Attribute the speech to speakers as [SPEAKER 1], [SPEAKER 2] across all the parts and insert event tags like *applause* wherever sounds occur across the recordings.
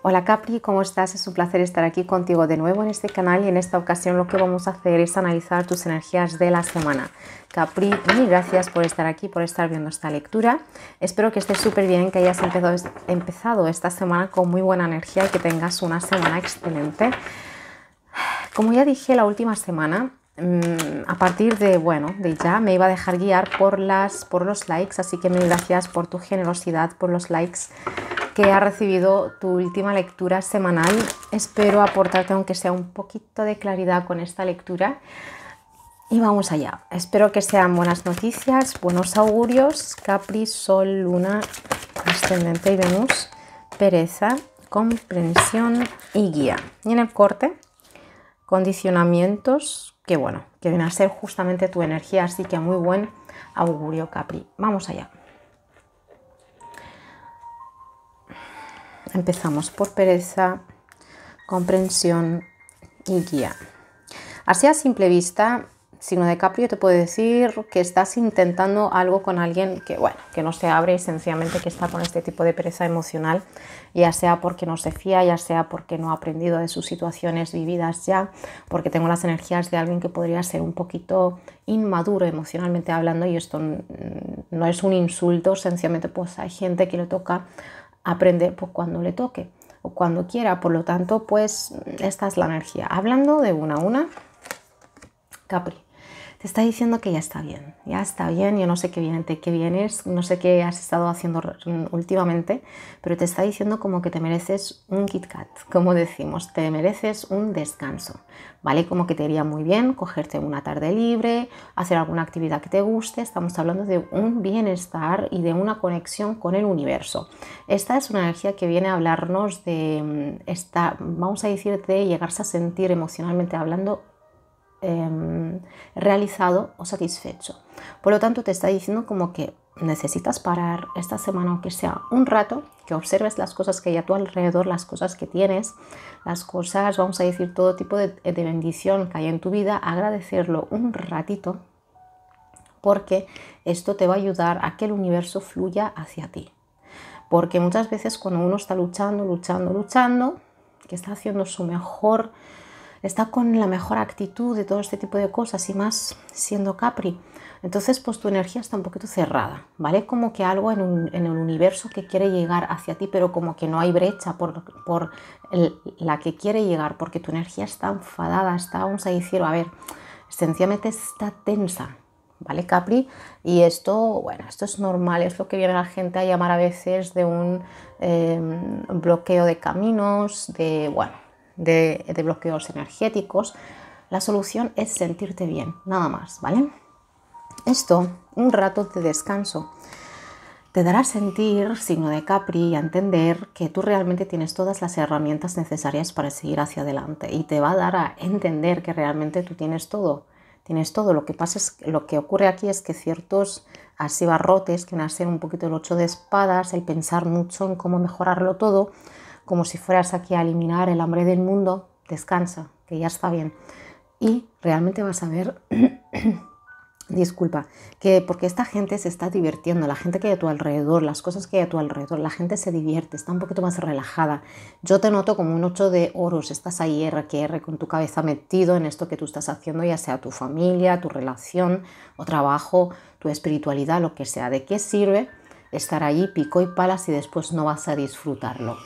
[SPEAKER 1] Hola Capri, ¿cómo estás? Es un placer estar aquí contigo de nuevo en este canal y en esta ocasión lo que vamos a hacer es analizar tus energías de la semana. Capri, mil gracias por estar aquí, por estar viendo esta lectura. Espero que estés súper bien, que hayas empezado, esta semana con muy buena energía y que tengas una semana excelente. Como ya dije la última semana, mm, a partir de, bueno, de ya me iba a dejar guiar por, las, por los likes, así que mil gracias por tu generosidad, por los likes que ha recibido tu última lectura semanal. Espero aportarte aunque sea un poquito de claridad con esta lectura. Y vamos allá. Espero que sean buenas noticias, buenos augurios. Capri, Sol, Luna, Ascendente y Venus. Pereza, comprensión y guía. Y en el corte, condicionamientos, que bueno, que viene a ser justamente tu energía. Así que muy buen augurio, Capri. Vamos allá. Empezamos por pereza, comprensión y guía. Así a simple vista, signo de Caprio te puedo decir que estás intentando algo con alguien que, bueno, que no se abre y sencillamente que está con este tipo de pereza emocional, ya sea porque no se fía, ya sea porque no ha aprendido de sus situaciones vividas ya, porque tengo las energías de alguien que podría ser un poquito inmaduro emocionalmente hablando y esto no es un insulto, sencillamente pues hay gente que le toca aprender pues, cuando le toque o cuando quiera. Por lo tanto, pues esta es la energía. Hablando de una a una, Capri te está diciendo que ya está bien, ya está bien, yo no sé qué viene, te, qué vienes, no sé qué has estado haciendo últimamente, pero te está diciendo como que te mereces un Kit Kat, como decimos, te mereces un descanso, ¿vale? Como que te iría muy bien cogerte una tarde libre, hacer alguna actividad que te guste, estamos hablando de un bienestar y de una conexión con el universo. Esta es una energía que viene a hablarnos de mm, esta, vamos a decir, de llegarse a sentir emocionalmente hablando Em, realizado o satisfecho. Por lo tanto, te está diciendo como que necesitas parar esta semana, aunque sea un rato, que observes las cosas que hay a tu alrededor, las cosas que tienes, las cosas, vamos a decir, todo tipo de, de bendición que hay en tu vida, agradecerlo un ratito, porque esto te va a ayudar a que el universo fluya hacia ti. Porque muchas veces cuando uno está luchando, luchando, luchando, que está haciendo su mejor, está con la mejor actitud de todo este tipo de cosas y más siendo Capri. Entonces, pues tu energía está un poquito cerrada, ¿vale? Como que algo en, un, el universo que quiere llegar hacia ti, pero como que no hay brecha por, la que quiere llegar, porque tu energía está enfadada, está, vamos a decir, a ver, sencillamente está tensa, ¿vale, Capri? Y esto, bueno, esto es normal, es lo que viene la gente a llamar a veces de un eh, bloqueo de caminos, de, bueno, de, bloqueos energéticos, la solución es sentirte bien, nada más, ¿vale? Esto, un rato de descanso, te dará sentir, signo de Capri, y a entender que tú realmente tienes todas las herramientas necesarias para seguir hacia adelante y te va a dar a entender que realmente tú tienes todo, tienes todo. Lo que pasa es, lo que ocurre aquí es que ciertos así barrotes que nacen un poquito el ocho de espadas, el pensar mucho en cómo mejorarlo todo, como si fueras aquí a eliminar el hambre del mundo, descansa, que ya está bien. Y realmente vas a ver, *coughs* disculpa, que porque esta gente se está divirtiendo, la gente que hay a tu alrededor, las cosas que hay a tu alrededor, la gente se divierte, está un poquito más relajada. Yo te noto como un ocho de oros, estás ahí R con tu cabeza metido en esto que tú estás haciendo, ya sea tu familia, tu relación o trabajo, tu espiritualidad, lo que sea. ¿De qué sirve estar ahí pico y palas y después no vas a disfrutarlo?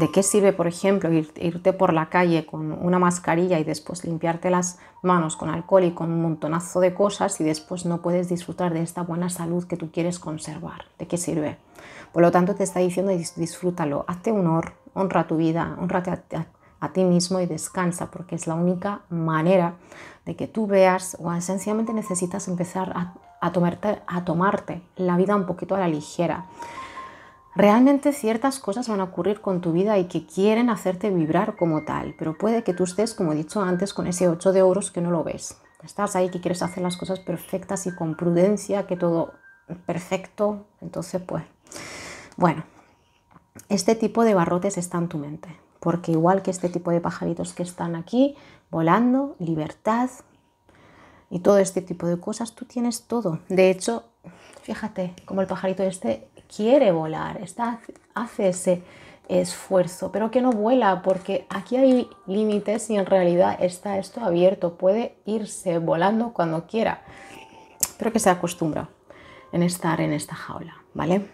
[SPEAKER 1] ¿De qué sirve, por ejemplo, irte por la calle con una mascarilla y después limpiarte las manos con alcohol y con un montonazo de cosas y después no puedes disfrutar de esta buena salud que tú quieres conservar? ¿De qué sirve? Por lo tanto, te está diciendo disfrútalo, hazte honor, honra tu vida, honrate a, ti mismo y descansa, porque es la única manera de que tú veas o esencialmente necesitas empezar tomarte, a tomarte la vida un poquito a la ligera. Realmente ciertas cosas van a ocurrir con tu vida y que quieren hacerte vibrar como tal, pero puede que tú estés, como he dicho antes, con ese 8 de oros que no lo ves. Estás ahí que quieres hacer las cosas perfectas y con prudencia, que todo perfecto. Entonces, pues, bueno, este tipo de barrotes está en tu mente, porque igual que este tipo de pajaritos que están aquí, volando, libertad y todo este tipo de cosas, tú tienes todo. De hecho, fíjate, como el pajarito este quiere volar, está, hace ese esfuerzo, pero que no vuela porque aquí hay límites y en realidad está esto abierto, puede irse volando cuando quiera, pero que se acostumbra en estar en esta jaula, ¿vale?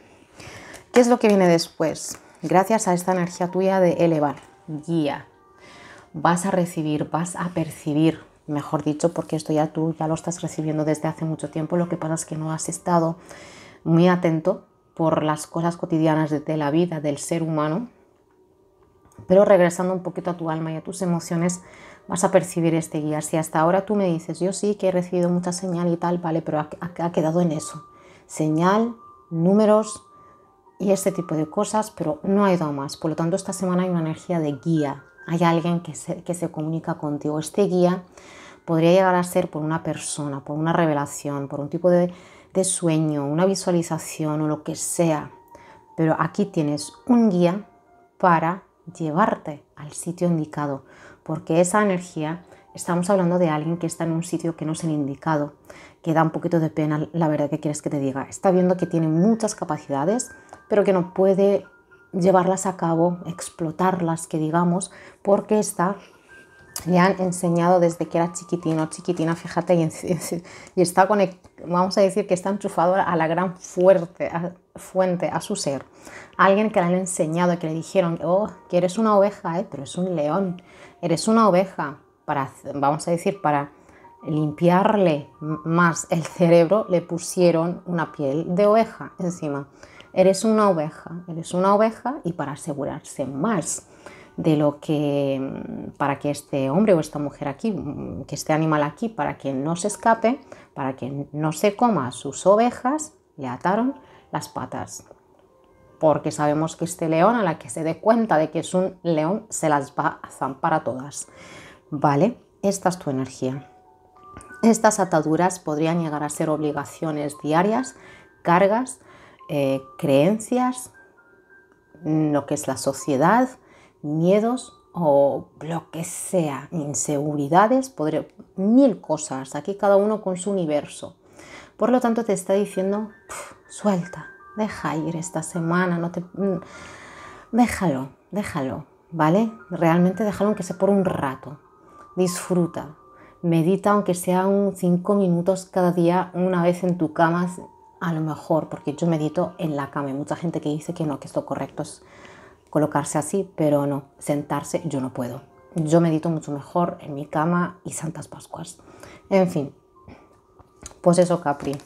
[SPEAKER 1] ¿Qué es lo que viene después? Gracias a esta energía tuya de elevar, guía, vas a recibir, vas a percibir mejor dicho, porque esto ya tú ya lo estás recibiendo desde hace mucho tiempo, lo que pasa es que no has estado muy atento por las cosas cotidianas de la vida del ser humano, pero regresando un poquito a tu alma y a tus emociones, vas a percibir este guía. Si hasta ahora tú me dices, yo sí que he recibido mucha señal y tal, vale, pero ha, quedado en eso. Señal, números y este tipo de cosas, pero no ha ido más. Por lo tanto, esta semana hay una energía de guía, hay alguien que se, que se comunica contigo. Este guía podría llegar a ser por una persona, por una revelación, por un tipo de, de sueño, una visualización o lo que sea. Pero aquí tienes un guía para llevarte al sitio indicado, porque esa energía, estamos hablando de alguien que está en un sitio que no es el indicado, que da un poquito de pena, la verdad que quieres que te diga, está viendo que tiene muchas capacidades, pero que no puede llevarlas a cabo, explotarlas, que digamos, porque está le han enseñado desde que era chiquitino, chiquitina, fíjate, y, está con, vamos a decir que está enchufado a la gran fuerte, fuente, a su ser. Alguien que le han enseñado, que le dijeron, oh, que eres una oveja, eh, pero es un león, eres una oveja, para, vamos a decir, para limpiarle más el cerebro, le pusieron una piel de oveja encima. Eres una oveja, eres una oveja y para asegurarse más de lo que mm, para que este hombre o esta mujer aquí, mm, que este animal aquí, para que no se escape, para que no se coma sus ovejas, le ataron las patas. Porque sabemos que este león, a la que se dé cuenta de que es un león, se las va a zampar a todas. ¿Vale? Esta es tu energía. Estas ataduras podrían llegar a ser obligaciones diarias, cargas, eh, creencias, lo que es la sociedad, miedos o lo que sea, inseguridades, podré, mil cosas, aquí cada uno con su universo. Por lo tanto, te está diciendo, suelta, deja ir esta semana, no te... Mm, déjalo, déjalo, ¿vale? Realmente déjalo aunque sea por un rato. Disfruta, medita aunque sea un cinco minutos cada día, una vez en tu cama, a lo mejor, porque yo medito en la cama. mucha gente que dice que no, que esto correcto es colocarse así, pero no, sentarse yo no puedo. Yo medito mucho mejor en mi cama y Santas Pascuas. En fin, pues eso, Capri.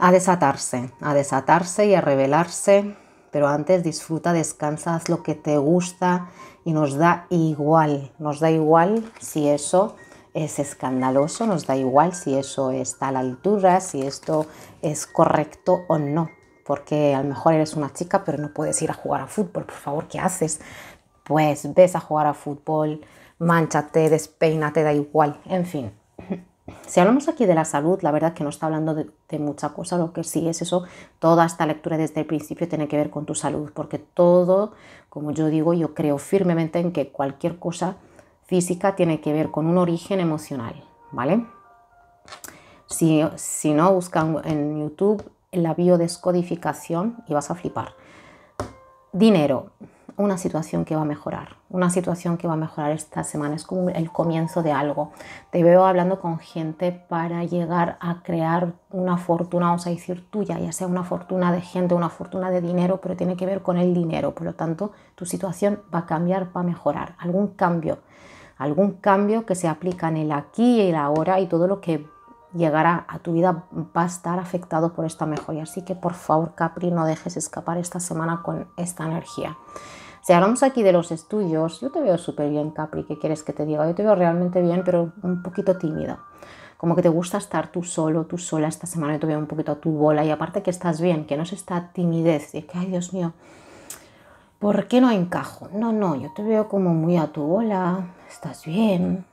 [SPEAKER 1] A desatarse, a desatarse y a rebelarse, pero antes disfruta, descansa, haz lo que te gusta y nos da igual, nos da igual si eso es escandaloso, nos da igual si eso está a la altura, si esto es correcto o no, porque a lo mejor eres una chica pero no puedes ir a jugar a fútbol, por favor, ¿qué haces? Pues ves a jugar a fútbol, manchate, despeínate, da igual, en fin. *clears throat* Si hablamos aquí de la salud, la verdad que no está hablando de, de, mucha cosa, lo que sí es eso, toda esta lectura desde el principio tiene que ver con tu salud, porque todo, como yo digo, yo creo firmemente en que cualquier cosa física tiene que ver con un origen emocional, ¿vale? Si, no, buscan en YouTube la biodescodificación y vas a flipar. Dinero, una situación que va a mejorar, una situación que va a mejorar esta semana, es como el comienzo de algo. Te veo hablando con gente para llegar a crear una fortuna, vamos a decir tuya, ya sea una fortuna de gente, una fortuna de dinero, pero tiene que ver con el dinero, por lo tanto tu situación va a cambiar, va a mejorar, algún cambio algún cambio que se aplica en el aquí y el ahora y todo lo que llegará a tu vida va a estar afectado por esta mejoría. Así que por favor, Capri, no dejes escapar esta semana con esta energía. Si hablamos aquí de los estudios, yo te veo súper bien, Capri, ¿qué quieres que te diga? Yo te veo realmente bien, pero un poquito tímido. Como que te gusta estar tú solo, tú sola esta semana, yo te veo un poquito a tu bola y aparte que estás bien, que no es esta timidez de que, ay Dios mío, ¿por qué no encajo? No, no, yo te veo como muy a tu hola, estás bien.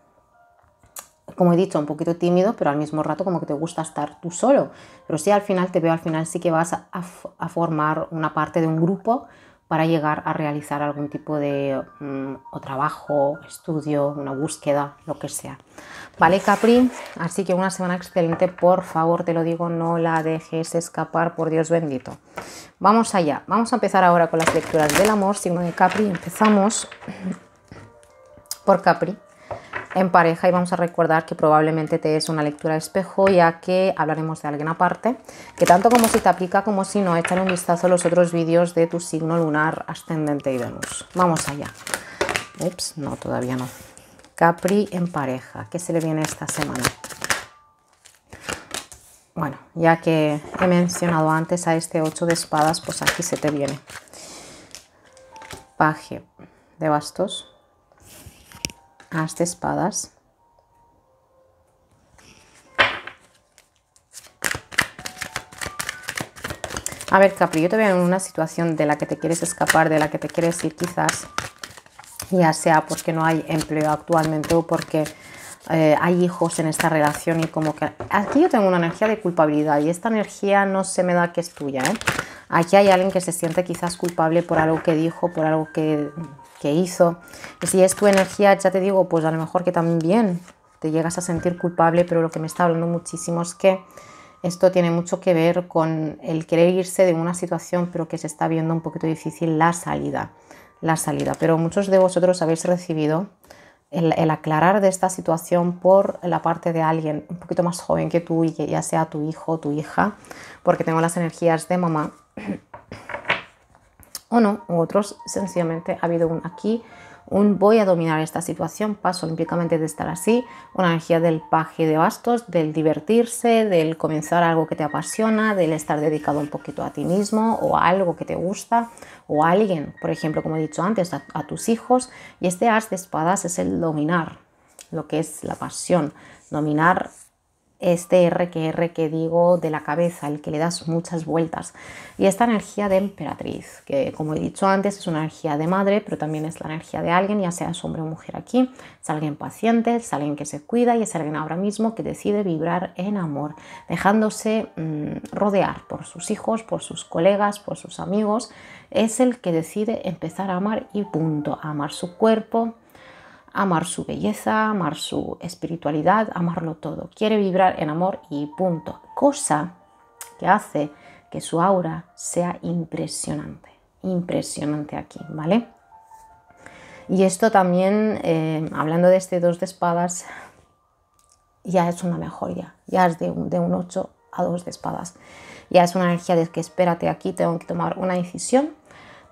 [SPEAKER 1] Como he dicho, un poquito tímido, pero al mismo rato como que te gusta estar tú solo. Pero sí, al final te veo, al final sí que vas a, a formar una parte de un grupo para llegar a realizar algún tipo de mm, trabajo, estudio, una búsqueda, lo que sea. Vale, Capri, así que una semana excelente, por favor, te lo digo, no la dejes escapar, por Dios bendito. Vamos allá, vamos a empezar ahora con las lecturas del amor, signo de Capri, empezamos por Capri en pareja y vamos a recordar que probablemente te es una lectura de espejo ya que hablaremos de alguien aparte que tanto como si te aplica como si no echan un vistazo a los otros vídeos de tu signo lunar ascendente y Venus vamos allá ups no todavía no Capri en pareja ¿qué se le viene esta semana? bueno ya que he mencionado antes a este 8 de espadas pues aquí se te viene paje de bastos Hazte este de espadas. A ver, Capri, yo te veo en una situación de la que te quieres escapar, de la que te quieres ir quizás, ya sea porque no hay empleo actualmente o porque eh, hay hijos en esta relación y como que... Aquí yo tengo una energía de culpabilidad y esta energía no se me da que es tuya, ¿eh? Aquí hay alguien que se siente quizás culpable por algo que dijo, por algo que que hizo. Y si es tu energía, ya te digo, pues a lo mejor que también te llegas a sentir culpable, pero lo que me está hablando muchísimo es que esto tiene mucho que ver con el querer irse de una situación, pero que se está viendo un poquito difícil la salida, la salida. Pero muchos de vosotros habéis recibido el, el, aclarar de esta situación por la parte de alguien un poquito más joven que tú y que ya sea tu hijo o tu hija, porque tengo las energías de mamá o no, otros sencillamente ha habido un aquí, un voy a dominar esta situación, paso olímpicamente de estar así, una energía del paje de bastos, del divertirse, del comenzar algo que te apasiona, del estar dedicado un poquito a ti mismo o a algo que te gusta o a alguien, por ejemplo, como he dicho antes, a, tus hijos. Y este as de espadas es el dominar, lo que es la pasión, dominar este R que digo de la cabeza, el que le das muchas vueltas. Y esta energía de emperatriz, que como he dicho antes es una energía de madre, pero también es la energía de alguien, ya sea hombre o mujer aquí, es alguien paciente, es alguien que se cuida y es alguien ahora mismo que decide vibrar en amor, dejándose mm, rodear por sus hijos, por sus colegas, por sus amigos. Es el que decide empezar a amar y punto, a amar su cuerpo, amar su belleza, amar su espiritualidad, amarlo todo. Quiere vibrar en amor y punto. Cosa que hace que su aura sea impresionante, impresionante aquí, ¿vale? Y esto también, eh, hablando de este dos de espadas, ya es una mejoría, ya es de un, de un 8 a dos de espadas. Ya es una energía de que espérate aquí, tengo que tomar una decisión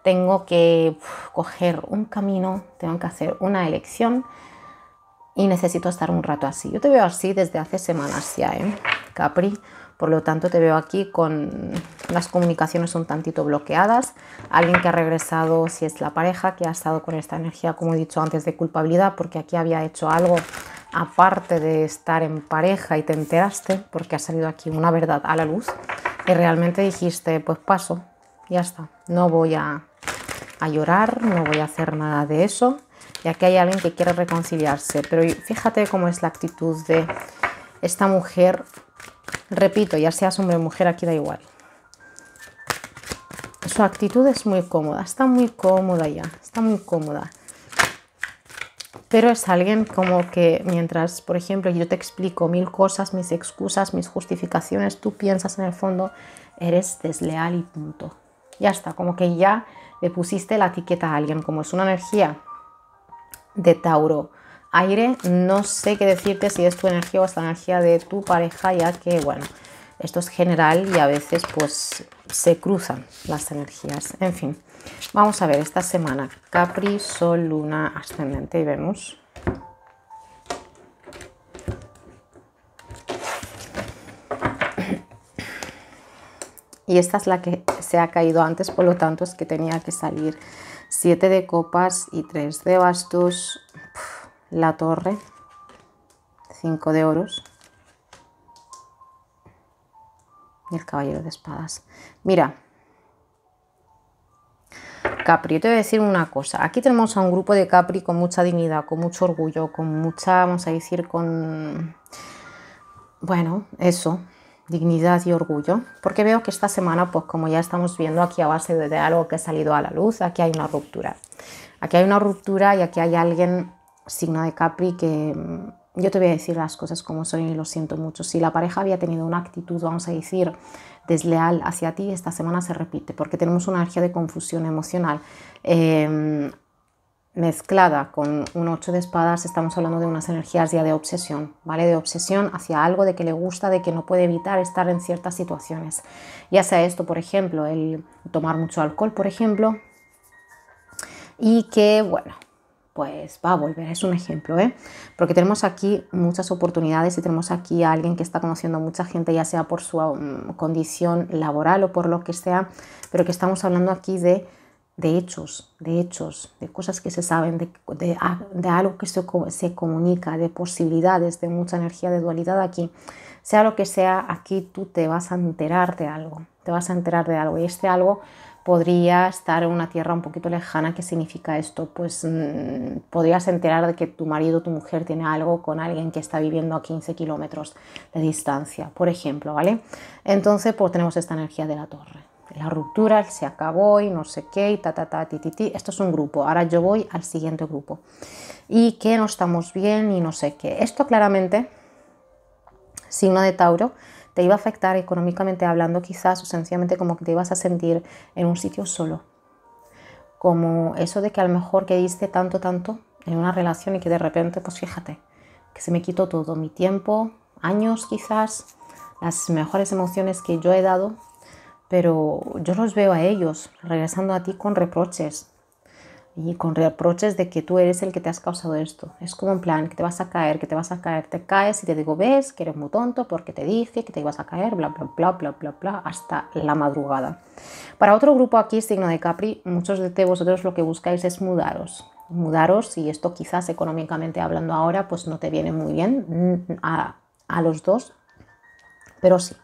[SPEAKER 1] tengo que coger un camino, tengo que hacer una elección y necesito estar un rato así. Yo te veo así desde hace semanas ya, ¿eh? Capri. Por lo tanto, te veo aquí con las comunicaciones un tantito bloqueadas. Alguien que ha regresado, si es la pareja, que ha estado con esta energía, como he dicho antes, de culpabilidad, porque aquí había hecho algo aparte de estar en pareja y te enteraste, porque ha salido aquí una verdad a la luz, y realmente dijiste, pues paso, ya está, no voy a a llorar, no voy a hacer nada de eso, ya que hay alguien que quiere reconciliarse. Pero fíjate cómo es la actitud de esta mujer, repito, ya seas hombre o mujer, aquí da igual. Su actitud es muy cómoda, está muy cómoda ya, está muy cómoda. Pero es alguien como que mientras, por ejemplo, yo te explico mil cosas, mis excusas, mis justificaciones, tú piensas en el fondo, eres desleal y punto. Ya está, como que ya le pusiste la etiqueta a alguien, como es una energía de Tauro. Aire, no sé qué decirte si es tu energía o es la energía de tu pareja, ya que, bueno, esto es general y a veces pues se cruzan las energías. En fin, vamos a ver esta semana Capri, Sol, Luna, Ascendente y Venus. Y esta es la que se ha caído antes, por lo tanto es que tenía que salir 7 de copas y 3 de bastos. la torre, 5 de oros. Y el caballero de espadas. Mira, Capri, yo te voy a decir una cosa. Aquí tenemos a un grupo de Capri con mucha dignidad, con mucho orgullo, con mucha, vamos a decir, con... Bueno, eso, dignidad y orgullo, porque veo que esta semana, pues como ya estamos viendo aquí a base de, algo que ha salido a la luz, aquí hay una ruptura. Aquí hay una ruptura y aquí hay alguien, signo de Capri, que mm, yo te voy a decir las cosas como son y lo siento mucho. Si la pareja había tenido una actitud, vamos a decir, desleal hacia ti, esta semana se repite, porque tenemos una energía de confusión emocional. Em, mezclada con un 8 de espadas, estamos hablando de unas energías ya de obsesión, ¿vale? De obsesión hacia algo de que le gusta, de que no puede evitar estar en ciertas situaciones. Ya sea esto, por ejemplo, el tomar mucho alcohol, por ejemplo, y que, bueno, pues va a volver, es un ejemplo, ¿eh? Porque tenemos aquí muchas oportunidades y tenemos aquí a alguien que está conociendo a mucha gente, ya sea por su mm, condición laboral o por lo que sea, pero que estamos hablando aquí de de hechos, de hechos, de cosas que se saben, de, de, algo que se, se, comunica, de posibilidades, de mucha energía, de dualidad aquí. Sea lo que sea, aquí tú te vas a enterar de algo, te vas a enterar de algo. Y este algo podría estar en una tierra un poquito lejana. ¿Qué significa esto? Pues mm, podrías enterar de que tu marido tu mujer tiene algo con alguien que está viviendo a 15 kilómetros de distancia, por ejemplo, ¿vale? Entonces, pues tenemos esta energía de la torre la ruptura se acabó y no sé qué y ta ta ta ti ti ti. Esto es un grupo. Ahora yo voy al siguiente grupo. Y que no estamos bien y no sé qué. Esto claramente, signo de Tauro, te iba a afectar económicamente hablando quizás o sencillamente como que te ibas a sentir en un sitio solo. Como eso de que a lo mejor que diste tanto, tanto en una relación y que de repente, pues fíjate, que se me quitó todo, mi tiempo, años quizás, las mejores emociones que yo he dado pero yo los veo a ellos regresando a ti con reproches y con reproches de que tú eres el que te has causado esto. Es como en plan que te vas a caer, que te vas a caer, te caes y te digo, ves que eres muy tonto porque te dije que te ibas a caer, bla, bla, bla, bla, bla, bla, hasta la madrugada. Para otro grupo aquí, signo de Capri, muchos de vosotros lo que buscáis es mudaros. Mudaros, y esto quizás económicamente hablando ahora, pues no te viene muy bien mm, a, a los dos, pero sí,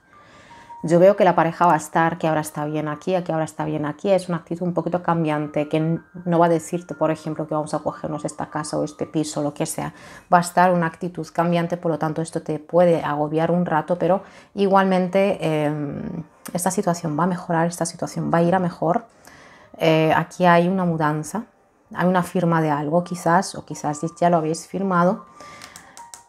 [SPEAKER 1] yo veo que la pareja va a estar, que ahora está bien aquí, que ahora está bien aquí, es una actitud un poquito cambiante, que no va a decirte, por ejemplo, que vamos a cogernos esta casa o este piso, lo que sea, va a estar una actitud cambiante, por lo tanto esto te puede agobiar un rato, pero igualmente em, esta situación va a mejorar, esta situación va a ir a mejor. Eh, aquí hay una mudanza, hay una firma de algo quizás, o quizás ya lo habéis firmado,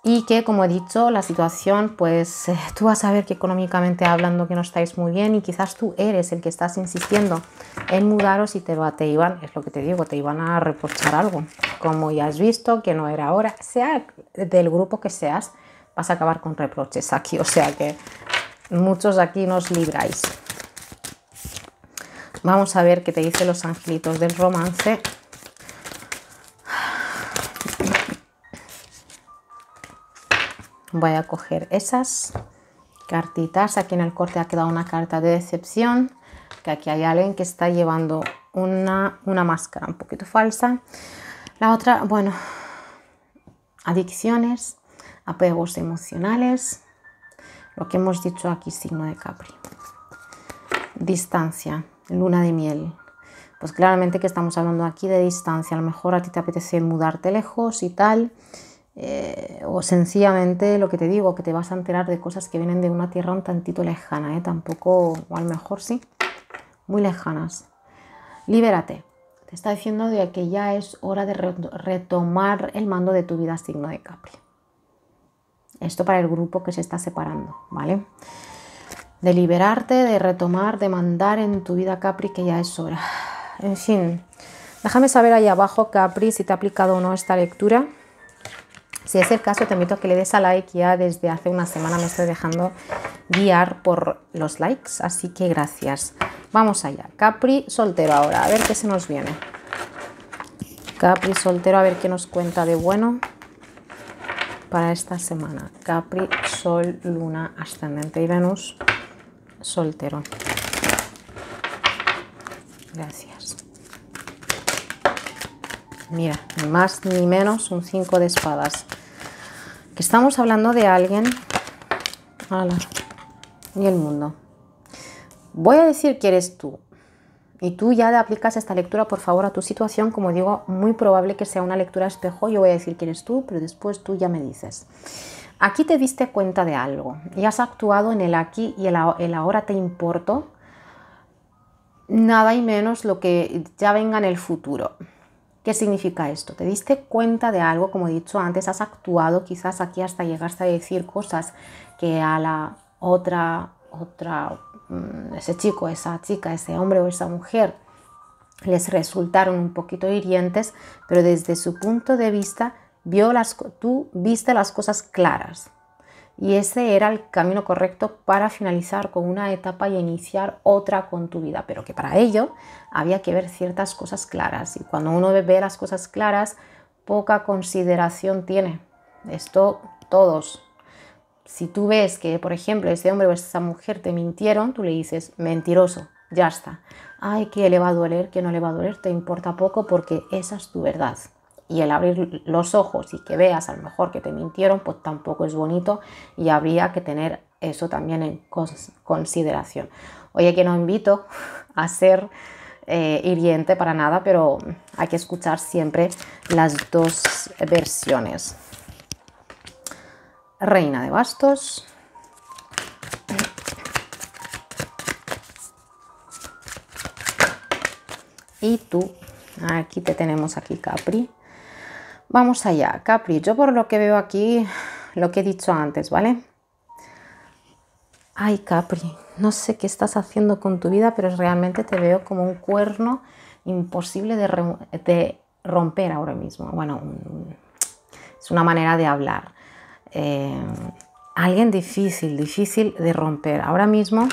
[SPEAKER 1] y que como he dicho la situación pues eh, tú vas a ver que económicamente hablando que no estáis muy bien y quizás tú eres el que estás insistiendo en mudaros y te, iban, es lo que te digo, te iban a reprochar algo, como ya has visto que no era ahora, sea del grupo que seas, vas a acabar con reproches aquí, o sea que muchos aquí nos libráis. Vamos a ver qué te dicen los angelitos del romance voy a coger esas cartitas. Aquí en el corte ha quedado una carta de decepción, que aquí hay alguien que está llevando una, máscara un poquito falsa. La otra, bueno, adicciones, apegos emocionales, lo que hemos dicho aquí, signo de Capri. Distancia, luna de miel. Pues claramente que estamos hablando aquí de distancia. A lo mejor a ti te apetece mudarte lejos y tal. Eh, o sencillamente lo que te digo, que te vas a enterar de cosas que vienen de una tierra un tantito lejana, ¿eh? tampoco, o a lo mejor sí, muy lejanas. Libérate. Te está diciendo de que ya es hora de retomar el mando de tu vida signo de Capri. Esto para el grupo que se está separando, ¿vale? De liberarte, de retomar, de mandar en tu vida Capri que ya es hora. En fin, déjame saber ahí abajo, Capri, si te ha aplicado o no esta lectura. Si es el caso, te invito a que le des a like. Ya desde hace una semana me estoy dejando guiar por los likes, así que gracias. Vamos allá. Capri soltero ahora, a ver qué se nos viene. Capri soltero, a ver qué nos cuenta de bueno para esta semana. Capri, Sol, Luna, Ascendente y Venus, soltero. Gracias. Mira, ni más ni menos, un 5 de espadas. Que estamos hablando de alguien. Y el mundo. Voy a decir que eres tú. Y tú ya aplicas esta lectura, por favor, a tu situación. Como digo, muy probable que sea una lectura espejo. Yo voy a decir que eres tú, pero después tú ya me dices. Aquí te diste cuenta de algo y has actuado en el aquí y el ahora te importo. Nada y menos lo que ya venga en el futuro. ¿Qué significa esto? ¿Te diste cuenta de algo? Como he dicho antes, has actuado quizás aquí hasta llegaste a decir cosas que a la otra, otra, mm, ese chico, esa chica, ese hombre o esa mujer les resultaron un poquito hirientes, pero desde su punto de vista vio tú viste las cosas claras. Y ese era el camino correcto para finalizar con una etapa y iniciar otra con tu vida, pero que para ello había que ver ciertas cosas claras. Y cuando uno ve las cosas claras, poca consideración tiene. Esto todos. Si tú ves que, por ejemplo, ese hombre o esa mujer te mintieron, tú le dices, mentiroso, ya está. Ay, que le va a doler, que no le va a doler, te importa poco porque esa es tu verdad y el abrir los ojos y que veas a lo mejor que te mintieron, pues tampoco es bonito y habría que tener eso también en consideración. Oye, que no invito *laughs* a ser eh, hiriente para nada, pero hay que escuchar siempre las dos versiones. Reina de bastos. Y tú, aquí te tenemos aquí Capri. Vamos allá, Capri. Yo por lo que veo aquí, lo que he dicho antes, ¿vale? Ay, Capri, no sé qué estás haciendo con tu vida, pero realmente te veo como un cuerno imposible de, romper ahora mismo. Bueno, es una manera de hablar. Eh, alguien difícil, difícil de romper. Ahora mismo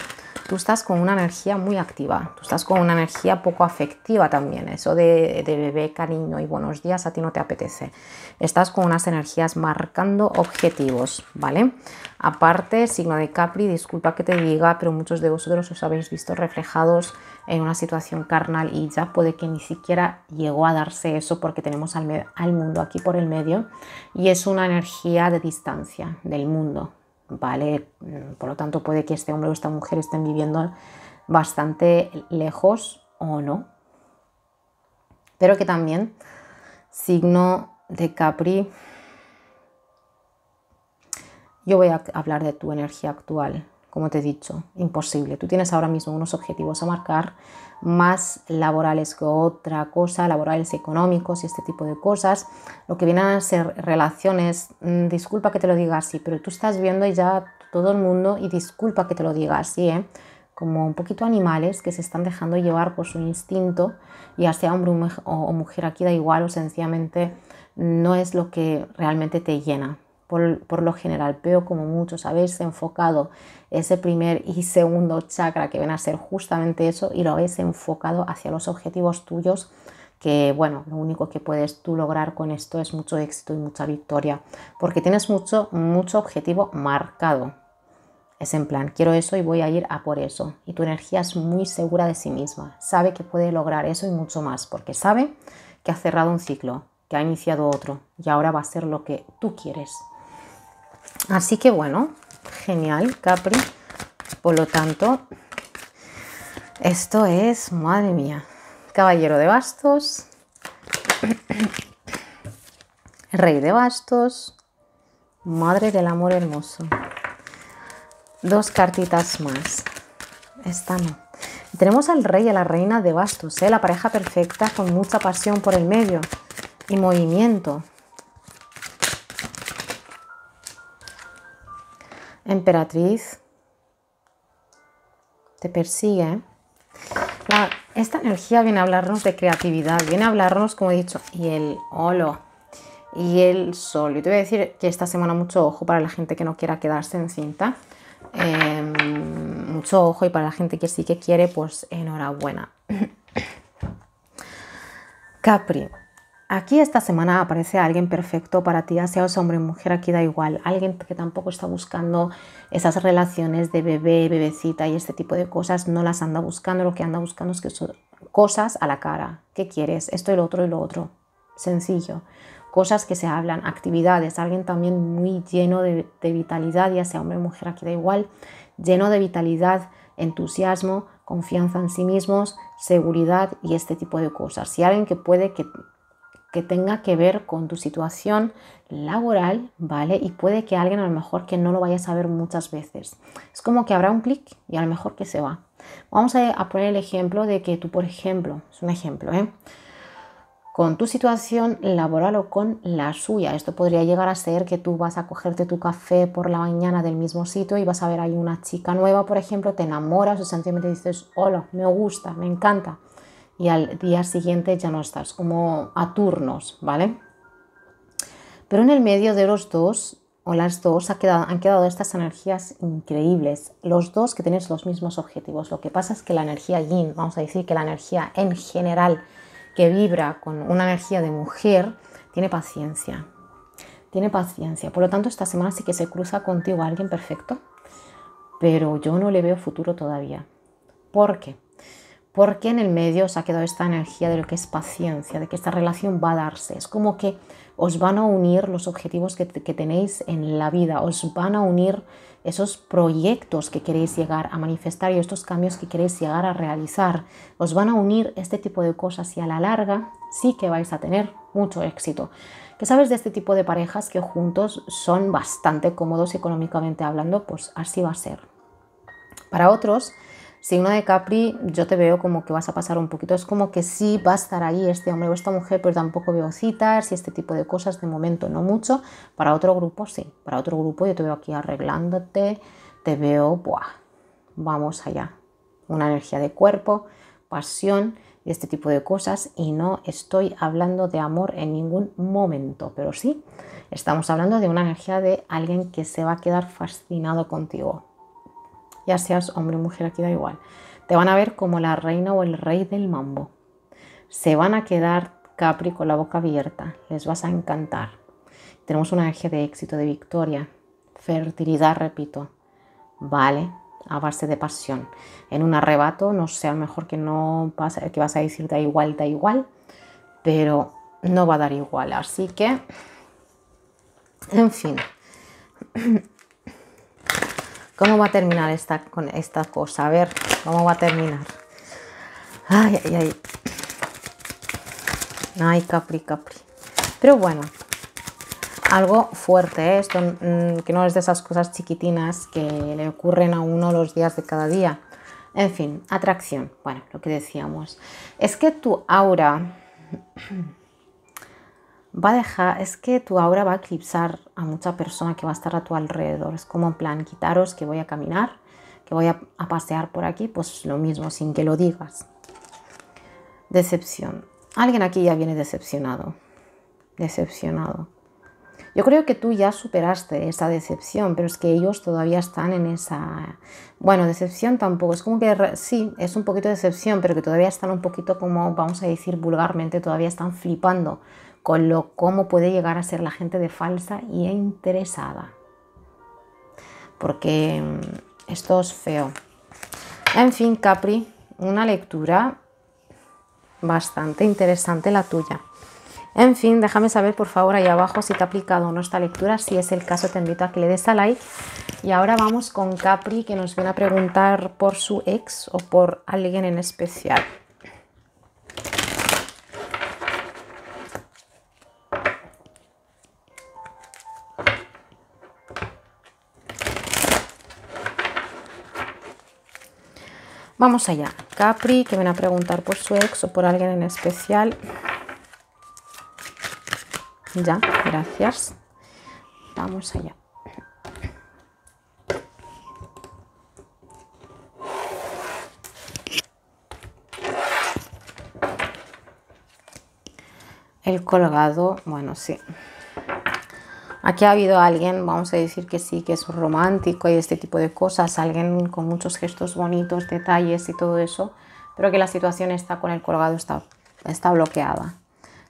[SPEAKER 1] tú estás con una energía muy activa, tú estás con una energía poco afectiva también, eso de, bebé, cariño y buenos días a ti no te apetece. Estás con unas energías marcando objetivos, ¿vale? Aparte, signo de Capri, disculpa que te diga, pero muchos de vosotros os habéis visto reflejados en una situación carnal y ya puede que ni siquiera llegó a darse eso porque tenemos al mundo aquí por el medio y es una energía de distancia del mundo, ¿vale? Eh, por lo tanto, puede que este hombre o esta mujer estén viviendo bastante lejos o no. Pero que también, signo de Capri, yo voy a hablar de tu energía actual, como te he dicho, imposible. Tú tienes ahora mismo unos objetivos a marcar más laborales que otra cosa, laborales económicos y este tipo de cosas, lo que vienen a ser relaciones, mm, disculpa que te lo diga así, pero tú estás viendo ya todo el mundo y disculpa que te lo diga así, ¿eh? como un poquito animales que se están dejando llevar por su instinto, ya sea hombre o mujer, aquí da igual o sencillamente no es lo que realmente te llena, por, lo general veo como muchos habéis enfocado ese primer y segundo chakra que ven a ser justamente eso y lo habéis enfocado hacia los objetivos tuyos que bueno, lo único que puedes tú lograr con esto es mucho éxito y mucha victoria, porque tienes mucho, mucho objetivo marcado. Es en plan, quiero eso y voy a ir a por eso. Y tu energía es muy segura de sí misma, sabe que puede lograr eso y mucho más, porque sabe que ha cerrado un ciclo, que ha iniciado otro y ahora va a ser lo que tú quieres, Así que bueno, genial, Capri. Por lo tanto, esto es, madre mía, caballero de bastos, *coughs* rey de bastos, madre del amor hermoso. Dos cartitas más. Estamos. Tenemos al rey y a la reina de bastos, ¿eh? la pareja perfecta con mucha pasión por el medio y movimiento. emperatriz te persigue. esta energía viene a hablarnos de creatividad, viene a hablarnos, como he dicho, y el holo y el sol. Y te voy a decir que esta semana mucho ojo para la gente que no quiera quedarse en cinta. Em, mucho ojo y para la gente que sí que quiere, pues enhorabuena. *coughs* Capri, Aquí esta semana aparece alguien perfecto para ti, ya sea hombre o mujer, aquí da igual. Alguien que tampoco está buscando esas relaciones de bebé, bebecita y este tipo de cosas, no las anda buscando. Lo que anda buscando es que son cosas a la cara. ¿Qué quieres? Esto y lo otro y lo otro. Sencillo cosas que se hablan, actividades, alguien también muy lleno de, de, vitalidad, ya sea hombre o mujer, aquí da igual, lleno de vitalidad, entusiasmo, confianza en sí mismos, seguridad y este tipo de cosas. Si alguien que puede que que tenga que ver con tu situación laboral, ¿vale? Y puede que alguien a lo mejor que no lo vaya a saber muchas veces. Es como que habrá un clic y a lo mejor que se va. Vamos a, poner el ejemplo de que tú, por ejemplo, es un ejemplo, ¿eh? Con tu situación laboral o con la suya. Esto podría llegar a ser que tú vas a cogerte tu café por la mañana del mismo sitio y vas a ver ahí una chica nueva, por ejemplo, te enamoras o sencillamente dices, hola, me gusta, me encanta y al día siguiente ya no estás, como a turnos, ¿vale? Pero en el medio de los dos o las dos ha quedado, han quedado estas energías increíbles, los dos que tenéis los mismos objetivos. Lo que pasa es que la energía yin, vamos a decir que la energía en general que vibra con una energía de mujer, tiene paciencia. Tiene paciencia. Por lo tanto, esta semana sí que se cruza contigo alguien perfecto, pero yo no le veo futuro todavía. ¿Por qué? porque en el medio os ha quedado esta energía de lo que es paciencia, de que esta relación va a darse. Es como que os van a unir los objetivos que, tenéis en la vida, os van a unir esos proyectos que queréis llegar a manifestar y estos cambios que queréis llegar a realizar. Os van a unir este tipo de cosas y a la larga sí que vais a tener mucho éxito. ¿Qué sabes de este tipo de parejas que juntos son bastante cómodos económicamente hablando? Pues así va a ser. Para otros, Signo de Capri, yo te veo como que vas a pasar un poquito, es como que sí va a estar ahí este hombre o esta mujer, pero tampoco veo citas y este tipo de cosas de momento, no mucho. Para otro grupo sí, para otro grupo yo te veo aquí arreglándote, te veo, ¡buah! Vamos allá. Una energía de cuerpo, pasión y este tipo de cosas y no estoy hablando de amor en ningún momento, pero sí estamos hablando de una energía de alguien que se va a quedar fascinado contigo, ya seas hombre o mujer, aquí da igual. Te van a ver como la reina o el rey del mambo. Se van a quedar Capri con la boca abierta, les vas a encantar. Tenemos un eje de éxito, de victoria, fertilidad, repito, vale, a base de pasión. En un arrebato, no sé, mejor que no que vas a decir da igual, da igual, pero no va a dar igual. Así que, en fin, ¿Cómo va a terminar esta, con esta cosa? A ver, ¿cómo va a terminar? Ay, ay, ay. Ay, Capri, Capri. Pero bueno, algo fuerte, ¿eh? Esto, mm, que no es de esas cosas chiquitinas que le ocurren a uno los días de cada día. En fin, atracción. Bueno, lo que decíamos. Es que tu aura va a dejar, es que tu aura va a eclipsar a mucha persona que va a estar a tu alrededor. Es como en plan, quitaros que voy a caminar, que voy a, pasear por aquí, pues lo mismo, sin que lo digas. Decepción. Alguien aquí ya viene decepcionado. Decepcionado. Yo creo que tú ya superaste esa decepción, pero es que ellos todavía están en esa... Bueno, decepción tampoco, es como que sí, es un poquito decepción, pero que todavía están un poquito como, vamos a decir vulgarmente, todavía están flipando con lo cómo puede llegar a ser la gente de falsa y e interesada. Porque mm, esto es feo. En fin, Capri, una lectura bastante interesante la tuya. En fin, déjame saber por favor ahí abajo si te ha aplicado o no esta lectura. Si es el caso, te invito a que le des a like. Y ahora vamos con Capri, que nos viene a preguntar por su ex o por alguien en especial. Vamos allá. Capri, que viene a preguntar por su ex o por alguien en especial. Ya, gracias. Vamos allá. El colgado, bueno, sí. Aquí ha habido alguien, vamos a decir que sí, que es romántico y este tipo de cosas, alguien con muchos gestos bonitos, detalles y todo eso, pero que la situación está con el colgado, está, bloqueada.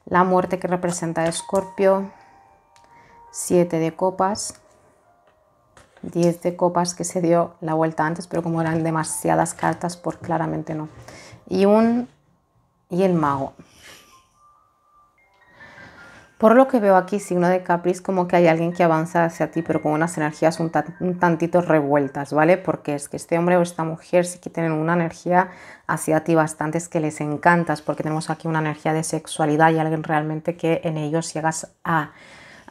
[SPEAKER 1] La muerte que representa Escorpio, Siete de copas, 10 de copas que se dio la vuelta antes, pero como eran demasiadas cartas, por pues claramente no. Y un y el mago. Por lo que veo aquí, signo de Capri, como que hay alguien que avanza hacia ti, pero con unas energías un, tantito revueltas, ¿vale? Porque es que este hombre o esta mujer sí que tienen una energía hacia ti bastante, es que les encantas, porque tenemos aquí una energía de sexualidad y alguien realmente que en ellos llegas a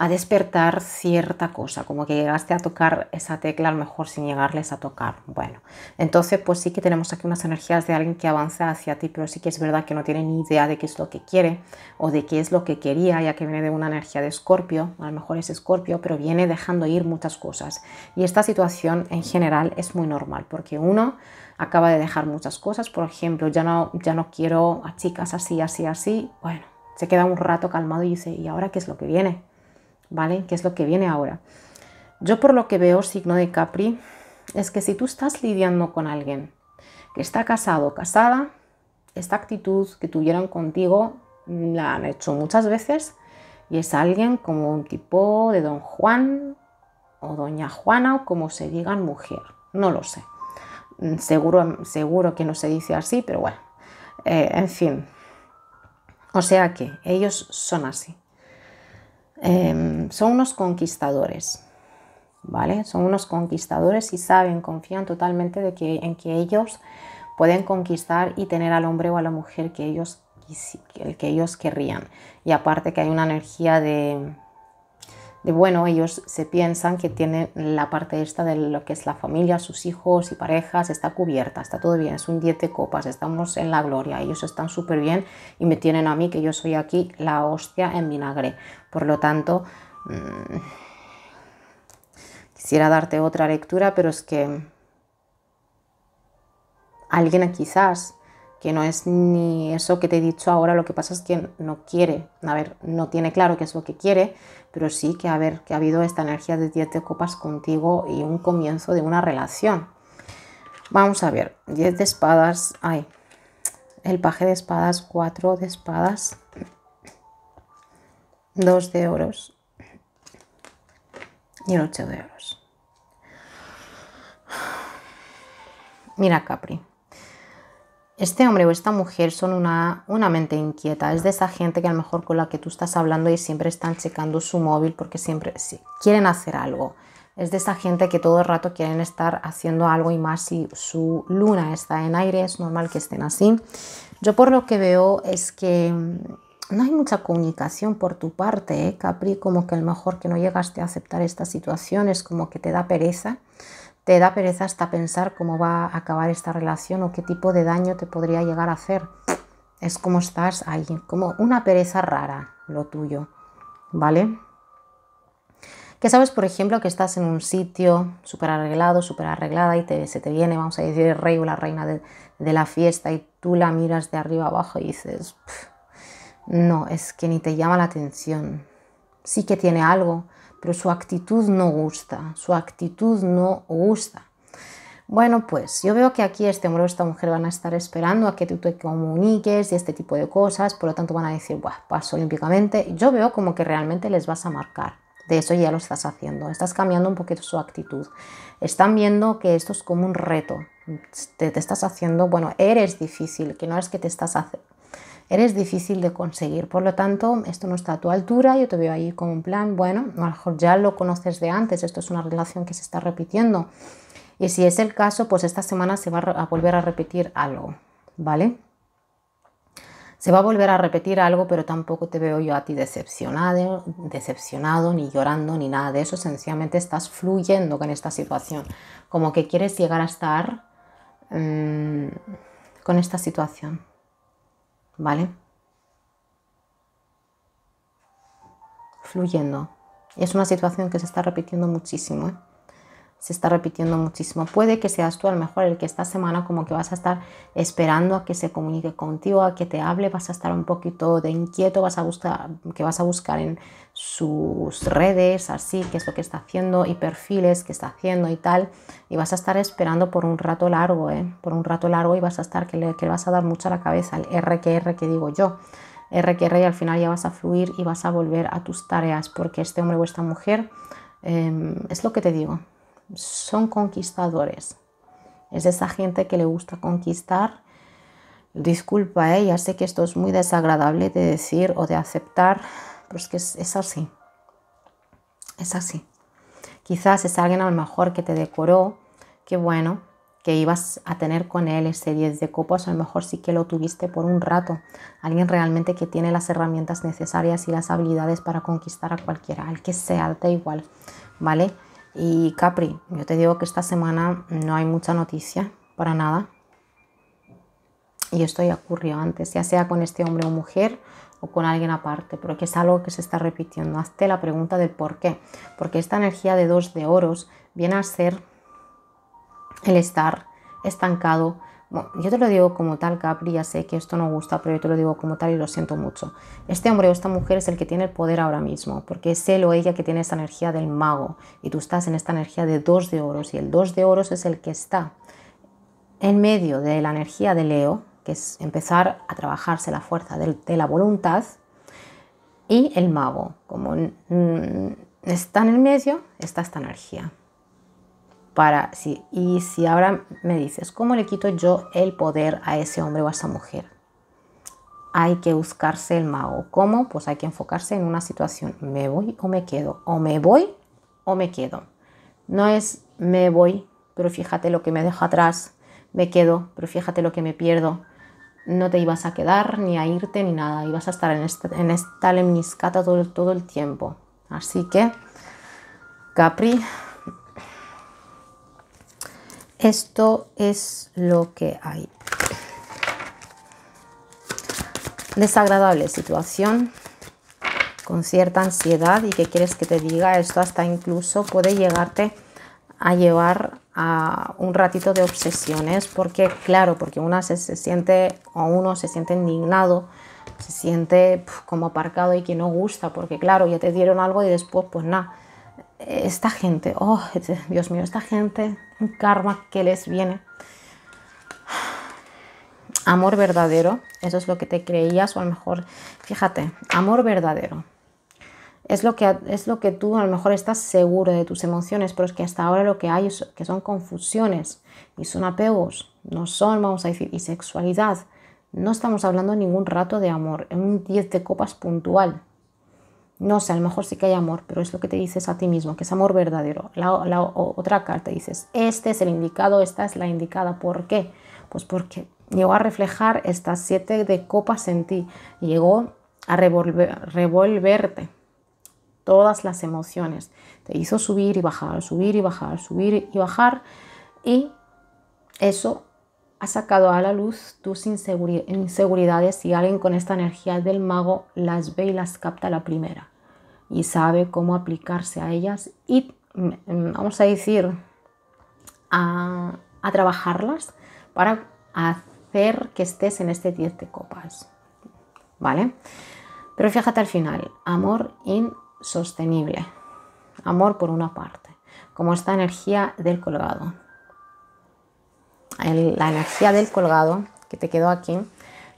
[SPEAKER 1] a despertar cierta cosa, como que llegaste a tocar esa tecla a lo mejor sin llegarles a tocar. Bueno, entonces pues sí que tenemos aquí unas energías de alguien que avanza hacia ti, pero sí que es verdad que no tiene ni idea de qué es lo que quiere o de qué es lo que quería, ya que viene de una energía de escorpio, a lo mejor es escorpio, pero viene dejando ir muchas cosas. Y esta situación en general es muy normal, porque uno acaba de dejar muchas cosas, por ejemplo, ya no, ya no quiero a chicas así, así, así, bueno, se queda un rato calmado y dice, ¿y ahora qué es lo que viene? ¿vale? ¿Qué es lo que viene ahora. Yo por lo que veo, signo de Capri, es que si tú estás lidiando con alguien que está casado o casada, esta actitud que tuvieron contigo la han hecho muchas veces y es alguien como un tipo de don Juan o doña Juana o como se digan mujer, no lo sé. Mm, seguro, seguro que no se dice así, pero bueno, eh, en fin. O sea que ellos son así. Em, son unos conquistadores, ¿vale? Son unos conquistadores y saben, confían totalmente de que, en que ellos pueden conquistar y tener al hombre o a la mujer que ellos, que ellos querrían. Y aparte que hay una energía de, de, bueno, ellos se piensan que tienen la parte esta de lo que es la familia, sus hijos y parejas, está cubierta, está todo bien, es un 10 de copas, estamos en la gloria, ellos están súper bien y me tienen a mí que yo soy aquí la hostia en vinagre. Por lo tanto, mm, quisiera darte otra lectura, pero es que alguien quizás que no es ni eso que te he dicho ahora, lo que pasa es que no quiere, a ver, no tiene claro qué es lo que quiere, pero sí que, a ver, que ha habido esta energía de 10 de copas contigo y un comienzo de una relación. Vamos a ver, 10 de espadas, hay. el paje de espadas, 4 de espadas, 2 de oros y el 8 de oros. Mira, Capri este hombre o esta mujer son una, una, mente inquieta, es de esa gente que a lo mejor con la que tú estás hablando y siempre están checando su móvil porque siempre quieren hacer algo. Es de esa gente que todo el rato quieren estar haciendo algo y más si su luna está en aire, es normal que estén así. Yo por lo que veo es que mm, no hay mucha comunicación por tu parte, ¿eh? Capri, como que a lo mejor que no llegaste a aceptar esta situación, es como que te da pereza. Te da pereza hasta pensar cómo va a acabar esta relación o qué tipo de daño te podría llegar a hacer. Es como estás ahí, como una pereza rara lo tuyo, ¿vale? Que sabes, por ejemplo, que estás en un sitio súper arreglado, súper arreglada y te, se te viene, vamos a decir, el rey o la reina de, de la fiesta y tú la miras de arriba abajo y dices, no, es que ni te llama la atención. Sí que tiene algo, pero su actitud no gusta, su actitud no gusta. Bueno, pues yo veo que aquí este hombre o esta mujer van a estar esperando a que tú te comuniques y este tipo de cosas, por lo tanto van a decir, Buah, paso olímpicamente. Yo veo como que realmente les vas a marcar. De eso ya lo estás haciendo, estás cambiando un poquito su actitud. Están viendo que esto es como un reto. Te, estás haciendo, bueno, eres difícil, que no es que te estás haciendo eres difícil de conseguir. Por lo tanto, esto no está a tu altura, yo te veo ahí con un plan, bueno, a lo mejor ya lo conoces de antes, esto es una relación que se está repitiendo. Y si es el caso, pues esta semana se va a volver a repetir algo, ¿vale? Se va a volver a repetir algo, pero tampoco te veo yo a ti decepcionado, decepcionado, ni llorando, ni nada de eso. Sencillamente estás fluyendo con esta situación, como que quieres llegar a estar mm, con esta situación, ¿vale? Fluyendo. es una situación que se está repitiendo muchísimo. ¿eh? se está repitiendo muchísimo. Puede que seas tú a lo mejor el que esta semana como que vas a estar esperando a que se comunique contigo, a que te hable, vas a estar un poquito de inquieto, vas a buscar, que vas a buscar en sus redes, así, qué es lo que está haciendo y perfiles que está haciendo y tal, y vas a estar esperando por un rato largo, ¿eh? por un rato largo y vas a estar que le, vas a dar mucho a la cabeza, el RQR que digo yo. RQR y al final ya vas a fluir y vas a volver a tus tareas porque este hombre o esta mujer em, es lo que te digo, son conquistadores. Es esa gente que le gusta conquistar. Disculpa, ¿eh? ya sé que esto es muy desagradable de decir o de aceptar, pero es que es, así. Es así. Quizás es alguien a lo mejor que te decoró, que bueno, que ibas a tener con él ese 10 de copas, a lo mejor sí que lo tuviste por un rato. Alguien realmente que tiene las herramientas necesarias y las habilidades para conquistar a cualquiera, al que sea, da igual, ¿vale? Y Capri, yo te digo que esta semana no hay mucha noticia, para nada. Y esto ya ocurrió antes, ya sea con este hombre o mujer o con alguien aparte, pero que es algo que se está repitiendo. Hazte la pregunta del por qué, porque esta energía de dos de oros viene a ser el estar estancado, bueno, yo te lo digo como tal, Capri, ya sé que esto no gusta, pero yo te lo digo como tal y lo siento mucho. Este hombre o esta mujer es el que tiene el poder ahora mismo, porque es él o ella que tiene esta energía del mago y tú estás en esta energía de dos de oros y el dos de oros es el que está en medio de la energía de Leo, que es empezar a trabajarse la fuerza de, de la voluntad, y el mago, como está en el medio, está esta energía. Y si ahora me dices, ¿cómo le quito yo el poder a ese hombre o a esa mujer? Hay que buscarse el mago. ¿Cómo? Pues hay que enfocarse en una situación. ¿Me voy o me quedo? ¿O me voy o me quedo? No es me voy, pero fíjate lo que me dejo atrás. Me quedo, pero fíjate lo que me pierdo. No te ibas a quedar, ni a irte, ni nada. Ibas a estar en este, esta, en lemniscata todo, todo el tiempo. Así que, Capri, esto es lo que hay. Desagradable situación con cierta ansiedad y que quieres que te diga, esto hasta incluso puede llegarte a llevar a un ratito de obsesiones, porque claro, porque una se, siente o uno se siente indignado, se siente como aparcado y que no gusta, porque claro, ya te dieron algo y después pues nada, esta gente, oh Dios mío, esta gente, un karma que les viene. Amor verdadero, eso es lo que te creías o a lo mejor, fíjate, amor verdadero. Es lo, que, es lo que tú a lo mejor estás seguro de tus emociones, pero es que hasta ahora lo que hay es que son confusiones y son apegos, no son, vamos a decir, y sexualidad. No estamos hablando ningún rato de amor, en un 10 de copas puntual, no sé, a lo mejor sí que hay amor, pero es lo que te dices a ti mismo, que es amor verdadero. La, la otra carta dices, este es el indicado, esta es la indicada. ¿Por qué? Pues porque llegó a reflejar estas siete de copas en ti. Llegó a revolverte todas las emociones. Te hizo subir y bajar, subir y bajar, subir y bajar. Y eso ha sacado a la luz tus inseguridades y alguien con esta energía del mago las ve y las capta la primera y sabe cómo aplicarse a ellas y, mm, mm, vamos a decir, a, trabajarlas para hacer que estés en este 10 de copas. ¿Vale? Pero fíjate al final, amor insostenible. Amor por una parte, como esta energía del colgado. la energía del colgado que te quedó aquí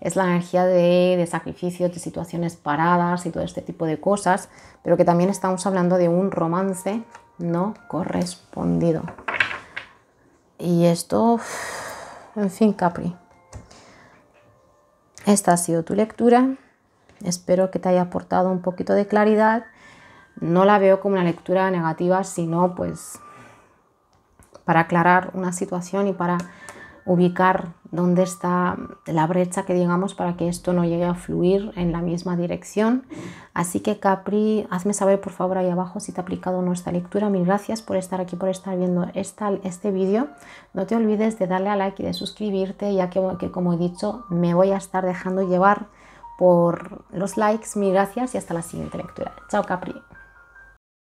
[SPEAKER 1] es la energía de, sacrificio, sacrificios, de situaciones paradas y todo este tipo de cosas, pero que también estamos hablando de un romance no correspondido. Y esto, en fin, Capri. Esta ha sido tu lectura. Espero que te haya aportado un poquito de claridad. No la veo como una lectura negativa, sino pues para aclarar una situación y para ubicar dónde está la brecha que digamos para que esto no llegue a fluir en la misma dirección. Así que Capri, hazme saber por favor ahí abajo si te ha aplicado nuestra lectura. Mil gracias por estar aquí, por estar viendo esta, este vídeo. No te olvides de darle a like y de suscribirte ya que, que como he dicho me voy a estar dejando llevar por los likes. Mil gracias y hasta la siguiente lectura. Chao Capri.